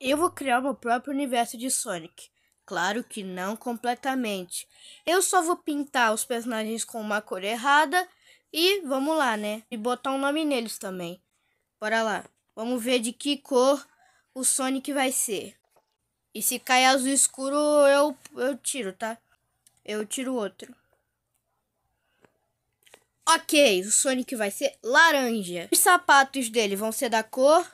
Eu vou criar meu próprio universo de Sonic. Claro que não completamente. Eu só vou pintar os personagens com uma cor errada e vamos lá, né? E botar um nome neles também. Bora lá. Vamos ver de que cor o Sonic vai ser. E se cair azul escuro, eu, eu tiro, tá? Eu tiro outro. Ok, o Sonic vai ser laranja. Os sapatos dele vão ser da cor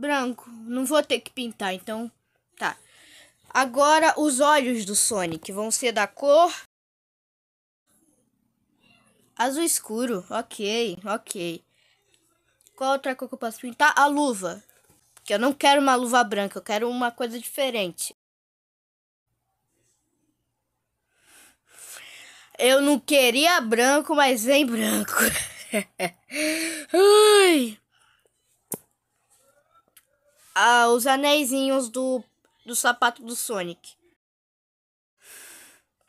branco. Não vou ter que pintar, então tá. Agora os olhos do Sonic vão ser da cor azul escuro. OK, OK. Qual outra cor que eu posso pintar? A luva. Que eu não quero uma luva branca, eu quero uma coisa diferente. Eu não queria branco, mas vem branco. Ai ah, os anéisinhos do, do sapato do Sonic.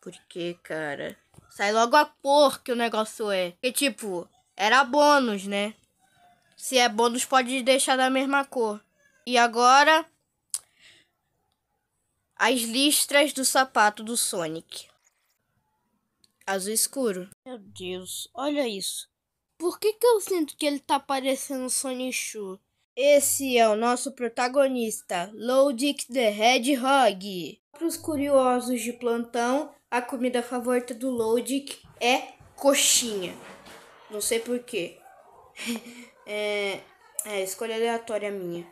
Por que, cara? Sai logo a cor que o negócio é. Porque, tipo, era bônus, né? Se é bônus, pode deixar da mesma cor. E agora. As listras do sapato do Sonic. Azul escuro. Meu Deus, olha isso. Por que, que eu sinto que ele tá parecendo o Sonic Shoe? Esse é o nosso protagonista, Lodic the Hedgehog. Para os curiosos de plantão, a comida favorita do Lodic é coxinha. Não sei porquê. é, é escolha aleatória minha.